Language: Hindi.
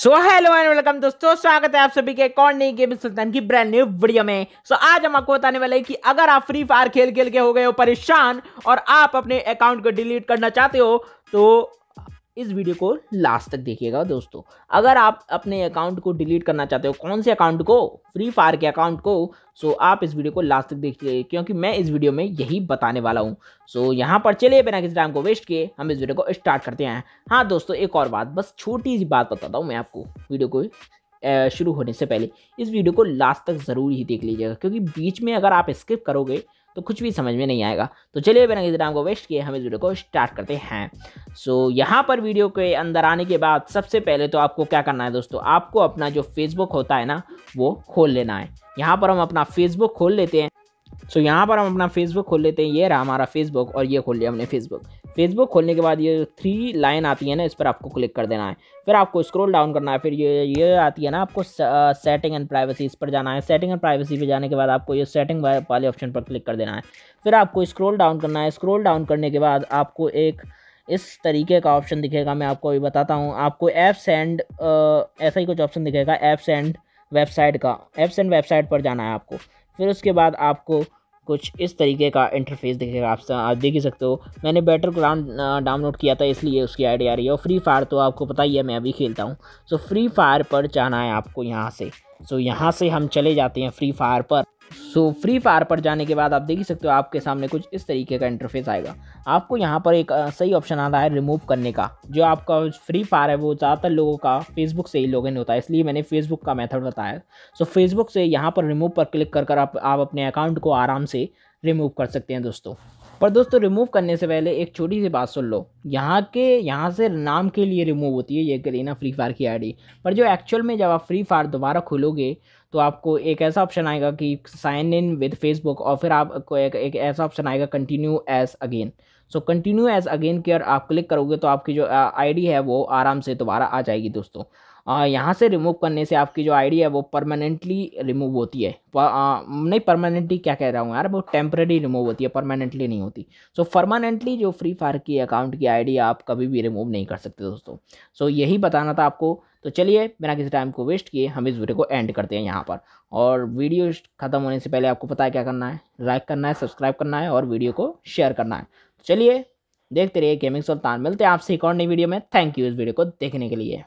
सो हेलो एंड वेलकम दोस्तों स्वागत है आप सभी के कौन नहीं गेम सुल्तान की ब्रांड न्यू वीडियो में सो so, आज हम आपको बताने वाले हैं कि अगर आप फ्री फायर खेल खेल के हो गए हो परेशान और आप अपने अकाउंट को डिलीट करना चाहते हो तो इस वीडियो को लास्ट तक देखिएगा दोस्तों अगर आप अपने अकाउंट को डिलीट करना चाहते हो कौन से अकाउंट को फ्री फायर के अकाउंट को सो आप इस वीडियो को लास्ट तक देखिए क्योंकि मैं इस वीडियो में यही बताने वाला हूँ सो यहाँ पर चलिए बिना किसी टाइम को वेस्ट किए हम इस वीडियो को स्टार्ट करते हैं हाँ दोस्तों एक और बात बस छोटी सी बात बताता हूँ मैं आपको वीडियो को शुरू होने से पहले इस वीडियो को लास्ट तक ज़रूर ही देख लीजिएगा क्योंकि बीच में अगर आप स्किप करोगे तो कुछ भी समझ में नहीं आएगा तो चलिए बिना किसी टाइम को वेस्ट किए हम इस वीडियो को स्टार्ट करते हैं सो so, यहाँ पर वीडियो के अंदर आने के बाद सबसे पहले तो आपको क्या करना है दोस्तों आपको अपना जो फेसबुक होता है ना वो खोल लेना है यहाँ पर हम अपना फेसबुक खोल लेते हैं सो so, यहाँ पर हम अपना फेसबुक खोल लेते हैं ये रहा हमारा फेसबुक और ये खोल लिया हमने फेसबुक फेसबुक खोलने के बाद ये थ्री लाइन आती है ना इस पर आपको क्लिक कर देना है फिर आपको स्क्रॉल डाउन करना है फिर ये ये आती है ना आपको सेटिंग एंड प्राइवेसी इस पर जाना है सेटिंग एंड प्राइवेसी पे जाने के बाद आपको ये सेटिंग वाले ऑप्शन पर क्लिक कर देना है फिर आपको स्क्रोल डाउन करना है स्क्रोल डाउन करने के बाद आपको एक इस तरीके का ऑप्शन दिखेगा मैं आपको अभी बताता हूँ आपको ऐप्स एंड ऐसा ही कुछ ऑप्शन दिखेगा ऐप्स एंड वेबसाइट का ऐप्स एंड वेबसाइट पर जाना है आपको फिर उसके बाद आपको कुछ इस तरीके का इंटरफेस दिखेगा आप आप देख ही सकते हो मैंने बैटर ग्राउंड डाउनलोड किया था इसलिए उसकी आईडी आ रही है और फ्री फायर तो आपको पता ही है मैं अभी खेलता हूँ सो फ्री फायर पर जाना है आपको यहाँ से सो यहाँ से हम चले जाते हैं फ्री फायर पर सो फ्री फायर पर जाने के बाद आप देख ही सकते हो आपके सामने कुछ इस तरीके का इंटरफेस आएगा आपको यहाँ पर एक सही ऑप्शन आता है रिमूव करने का जो आपका फ्री फायर है वो ज़्यादातर लोगों का फेसबुक से ही लॉगिन होता है इसलिए मैंने फेसबुक का मेथड बताया सो फेसबुक से यहाँ पर रिमूव पर क्लिक कर कर आप, आप अपने अकाउंट को आराम से रिमूव कर सकते हैं दोस्तों पर दोस्तों रिमूव करने से पहले एक छोटी सी बात सुन लो यहाँ के यहाँ से नाम के लिए रिमूव होती है ये करीना फ्री फायर की आईडी पर जो एक्चुअल में जब आप फ्री फायर दोबारा खोलोगे तो आपको एक ऐसा ऑप्शन आएगा कि साइन इन विद फेसबुक और फिर आपको एक, एक ऐसा ऑप्शन आएगा continue as again so continue as again केयर आप क्लिक करोगे तो आपकी जो आईडी है वो आराम से दोबारा आ जाएगी दोस्तों यहाँ से रिमूव करने से आपकी जो आईडी है वो परमानेंटली रिमूव होती है आ, नहीं परमानेंटली क्या कह रहा हूँ यार वो टेम्प्रेरी रिमूव होती है परमानेंटली नहीं होती सो so, परमानेंटली जो फ्री फायर की अकाउंट की आईडी आप कभी भी रिमूव नहीं कर सकते दोस्तों सो so, यही बताना था आपको तो चलिए बिना किसी टाइम को वेस्ट किए हम इस वीडियो को एंड करते हैं यहाँ पर और वीडियो ख़त्म होने से पहले आपको पता है क्या करना है लाइक करना है सब्सक्राइब करना है और वीडियो को शेयर करना है चलिए देखते रहिए गेमिंग सुल्तान मिलते हैं आपसे एक और नई वीडियो में थैंक यू इस वीडियो को देखने के लिए